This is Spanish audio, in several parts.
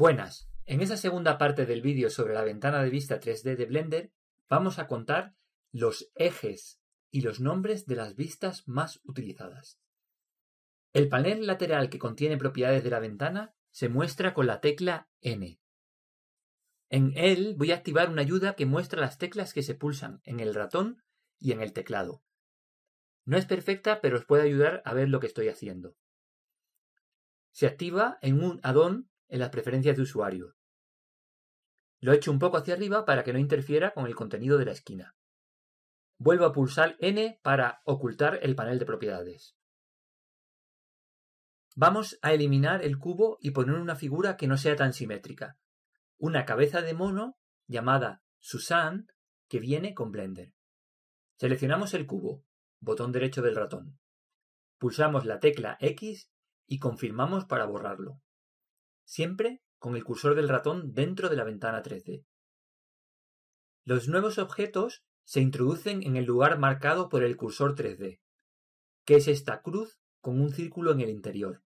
Buenas, en esa segunda parte del vídeo sobre la ventana de vista 3D de Blender vamos a contar los ejes y los nombres de las vistas más utilizadas. El panel lateral que contiene propiedades de la ventana se muestra con la tecla N. En él voy a activar una ayuda que muestra las teclas que se pulsan en el ratón y en el teclado. No es perfecta, pero os puede ayudar a ver lo que estoy haciendo. Se activa en un addon en las preferencias de usuario. Lo echo un poco hacia arriba para que no interfiera con el contenido de la esquina. Vuelvo a pulsar N para ocultar el panel de propiedades. Vamos a eliminar el cubo y poner una figura que no sea tan simétrica. Una cabeza de mono llamada Susan que viene con Blender. Seleccionamos el cubo, botón derecho del ratón. Pulsamos la tecla X y confirmamos para borrarlo siempre con el cursor del ratón dentro de la ventana 3D. Los nuevos objetos se introducen en el lugar marcado por el cursor 3D, que es esta cruz con un círculo en el interior.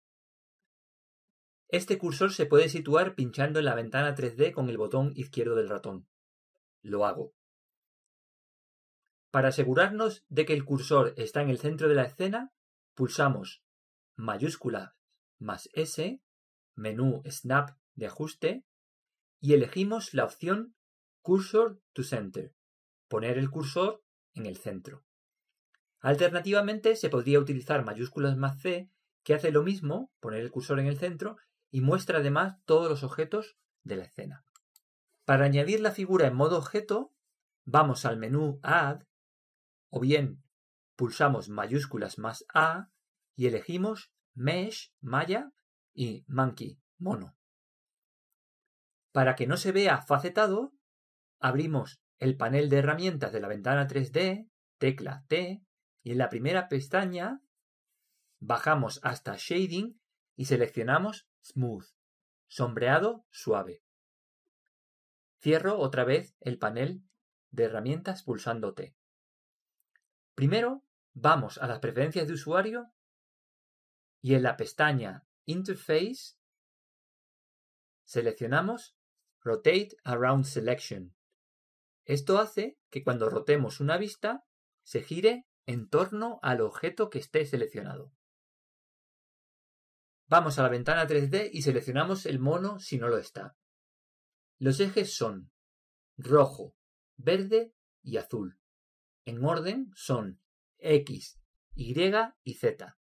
Este cursor se puede situar pinchando en la ventana 3D con el botón izquierdo del ratón. Lo hago. Para asegurarnos de que el cursor está en el centro de la escena, pulsamos mayúscula más S menú Snap de ajuste y elegimos la opción Cursor to Center, poner el cursor en el centro. Alternativamente se podría utilizar mayúsculas más C, que hace lo mismo, poner el cursor en el centro y muestra además todos los objetos de la escena. Para añadir la figura en modo objeto, vamos al menú Add o bien pulsamos mayúsculas más A y elegimos Mesh, malla y monkey, mono. Para que no se vea facetado, abrimos el panel de herramientas de la ventana 3D, tecla T, y en la primera pestaña bajamos hasta Shading y seleccionamos Smooth, sombreado suave. Cierro otra vez el panel de herramientas pulsando T. Primero, vamos a las preferencias de usuario y en la pestaña Interface, seleccionamos Rotate Around Selection. Esto hace que cuando rotemos una vista, se gire en torno al objeto que esté seleccionado. Vamos a la ventana 3D y seleccionamos el mono si no lo está. Los ejes son rojo, verde y azul. En orden son X, Y y Z.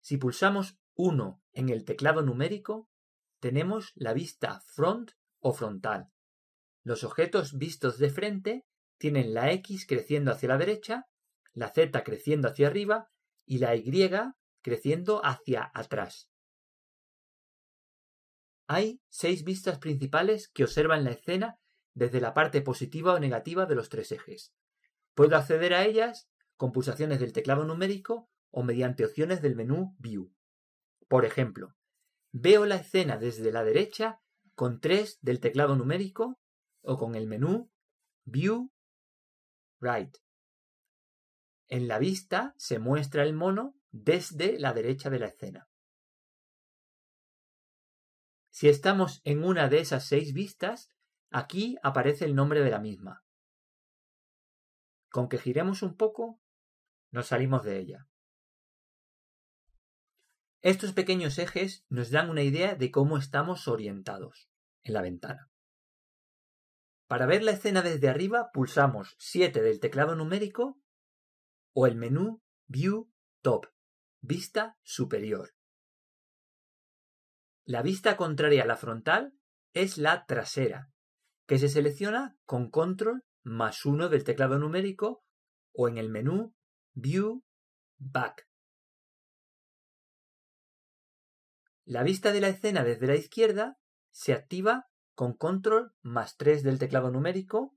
Si pulsamos 1, en el teclado numérico tenemos la vista front o frontal. Los objetos vistos de frente tienen la X creciendo hacia la derecha, la Z creciendo hacia arriba y la Y creciendo hacia atrás. Hay seis vistas principales que observan la escena desde la parte positiva o negativa de los tres ejes. Puedo acceder a ellas con pulsaciones del teclado numérico o mediante opciones del menú View. Por ejemplo, veo la escena desde la derecha con 3 del teclado numérico o con el menú View Right. En la vista se muestra el mono desde la derecha de la escena. Si estamos en una de esas seis vistas, aquí aparece el nombre de la misma. Con que giremos un poco, nos salimos de ella. Estos pequeños ejes nos dan una idea de cómo estamos orientados en la ventana. Para ver la escena desde arriba pulsamos 7 del teclado numérico o el menú View Top, vista superior. La vista contraria a la frontal es la trasera, que se selecciona con control más 1 del teclado numérico o en el menú View Back, La vista de la escena desde la izquierda se activa con control más 3 del teclado numérico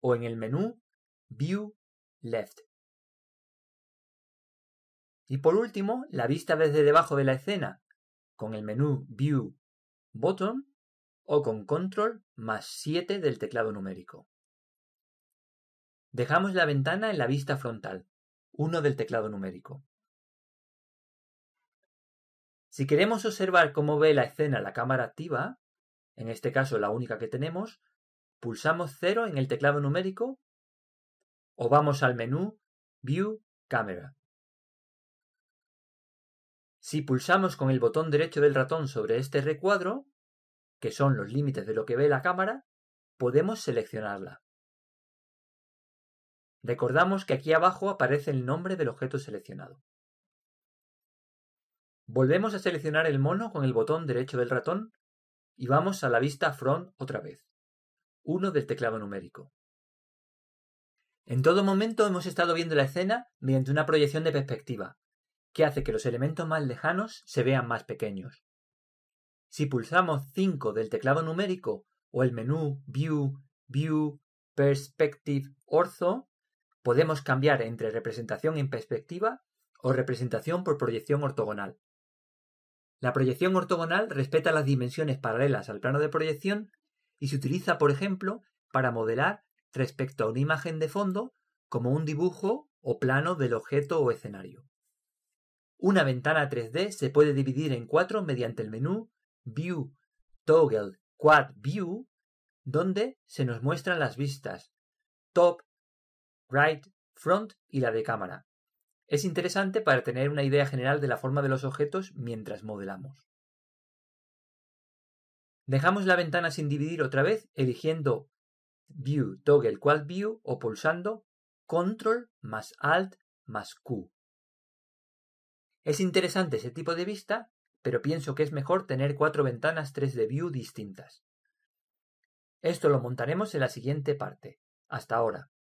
o en el menú View Left. Y por último, la vista desde debajo de la escena con el menú View Bottom o con control más 7 del teclado numérico. Dejamos la ventana en la vista frontal, 1 del teclado numérico. Si queremos observar cómo ve la escena la cámara activa, en este caso la única que tenemos, pulsamos 0 en el teclado numérico o vamos al menú View Camera. Si pulsamos con el botón derecho del ratón sobre este recuadro, que son los límites de lo que ve la cámara, podemos seleccionarla. Recordamos que aquí abajo aparece el nombre del objeto seleccionado. Volvemos a seleccionar el mono con el botón derecho del ratón y vamos a la vista front otra vez, uno del teclado numérico. En todo momento hemos estado viendo la escena mediante una proyección de perspectiva, que hace que los elementos más lejanos se vean más pequeños. Si pulsamos 5 del teclado numérico o el menú View, View, Perspective, Ortho, podemos cambiar entre representación en perspectiva o representación por proyección ortogonal. La proyección ortogonal respeta las dimensiones paralelas al plano de proyección y se utiliza, por ejemplo, para modelar respecto a una imagen de fondo como un dibujo o plano del objeto o escenario. Una ventana 3D se puede dividir en cuatro mediante el menú View, Toggle, Quad View, donde se nos muestran las vistas Top, Right, Front y la de cámara. Es interesante para tener una idea general de la forma de los objetos mientras modelamos. Dejamos la ventana sin dividir otra vez eligiendo View Toggle Quad View o pulsando Control más Alt más Q. Es interesante ese tipo de vista, pero pienso que es mejor tener cuatro ventanas 3D View distintas. Esto lo montaremos en la siguiente parte. Hasta ahora.